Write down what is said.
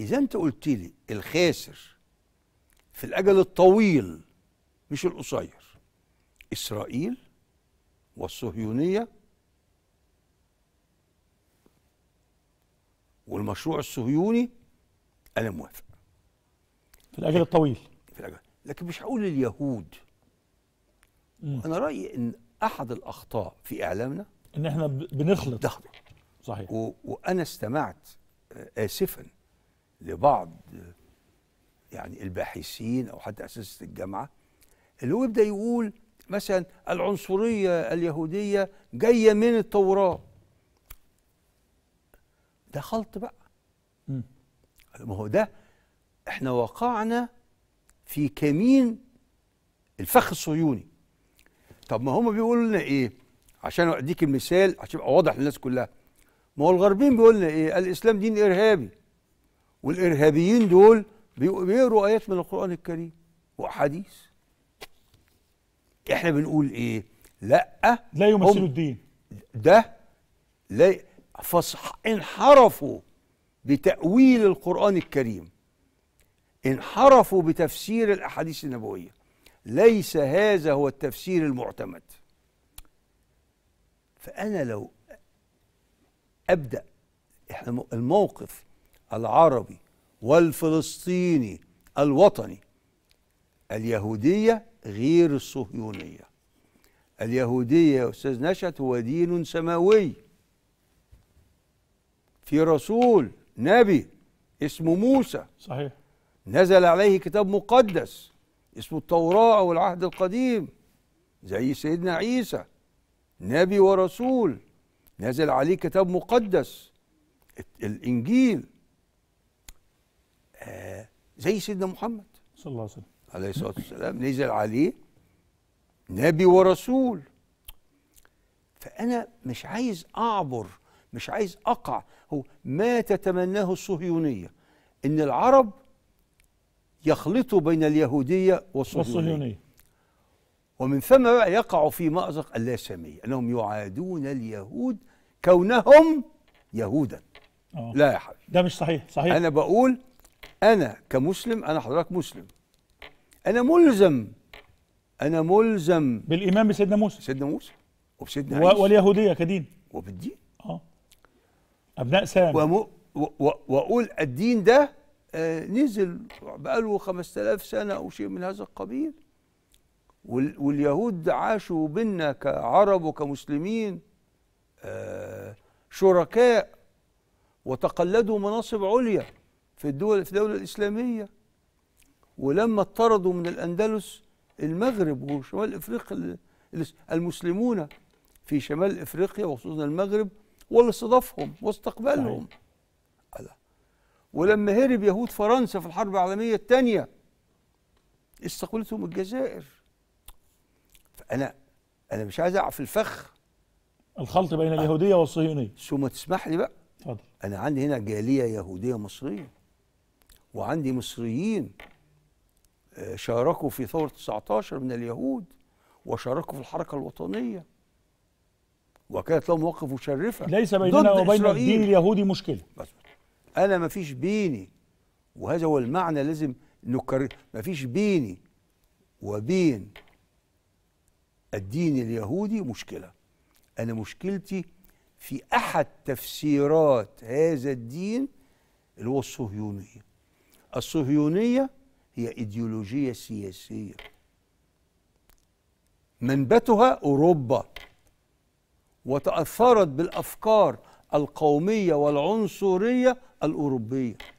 اذا انت قلت لي الخاسر في الاجل الطويل مش القصير اسرائيل والصهيونيه والمشروع الصهيوني انا موافق في الاجل الطويل في الاجل لكن مش هقول اليهود مم. انا رايي ان احد الاخطاء في اعلامنا ان احنا بنخلط ده صحيح و... وانا استمعت اسفا لبعض يعني الباحثين او حتى اساتذه الجامعه اللي هو يبدا يقول مثلا العنصريه اليهوديه جايه من التوراه ده خلط بقى ما هو ده احنا وقعنا في كمين الفخ الصهيوني طب ما هم بيقولوا لنا ايه عشان اديك المثال عشان يبقى واضح للناس كلها ما هو الغربيين بيقولنا لنا ايه الاسلام دين ارهابي والارهابيين دول بيقروا ايات من القران الكريم واحاديث احنا بنقول ايه لا لا يمثلوا الدين ده لا فانحرفوا بتاويل القران الكريم انحرفوا بتفسير الاحاديث النبويه ليس هذا هو التفسير المعتمد فانا لو ابدا احنا الموقف العربي والفلسطيني الوطني اليهودية غير الصهيونية اليهودية يا أستاذ نشأت هو دين سماوي في رسول نبي اسمه موسى صحيح نزل عليه كتاب مقدس اسمه التوراة والعهد القديم زي سيدنا عيسى نبي ورسول نزل عليه كتاب مقدس الإنجيل زي سيدنا محمد صلى الله عليه وسلم عليه الصلاه والسلام نزل عليه نبي ورسول فانا مش عايز اعبر مش عايز اقع هو ما تتمناه الصهيونيه ان العرب يخلطوا بين اليهوديه والصهيونيه, والصهيونية. ومن ثم بقى يقعوا في مأزق اللاسامية أنهم يعادون اليهود كونهم يهودا أوه. لا يا حبيبي ده مش صحيح صحيح أنا بقول انا كمسلم انا حضرتك مسلم انا ملزم انا ملزم بالايمان بسيدنا موسى سيدنا موسى وبسيدنا عيسى واليهوديه كدين وبالدين اه ابناء سام وم... و... واقول الدين ده آه نزل بقاله 5000 سنه او شيء من هذا القبيل وال... واليهود عاشوا بينا كعرب وكمسلمين آه شركاء وتقلدوا مناصب عليا في الدول في الدولة الإسلامية ولما اطردوا من الأندلس المغرب وشمال إفريقيا المسلمون في شمال إفريقيا وخصوصا المغرب واستضافهم واستقبلهم ولما هرب يهود فرنسا في الحرب العالمية الثانية استقبلتهم الجزائر فأنا أنا مش عايز أعرف الفخ الخلط بين أه. اليهودية والصهيونية ثم تسمح لي بقى اتفضل أنا عندي هنا جالية يهودية مصرية وعندي مصريين آه، شاركوا في ثورة 19 من اليهود وشاركوا في الحركة الوطنية وكانت لهم مواقف مشرفة ليس بيننا وبين الدين اليهودي مشكلة بس أنا ما فيش بيني وهذا هو المعنى لازم نكرر ما فيش بيني وبين الدين اليهودي مشكلة أنا مشكلتي في أحد تفسيرات هذا الدين اللي هو الصهيونية الصهيونية هي إيديولوجية سياسية منبتها أوروبا وتأثرت بالأفكار القومية والعنصرية الأوروبية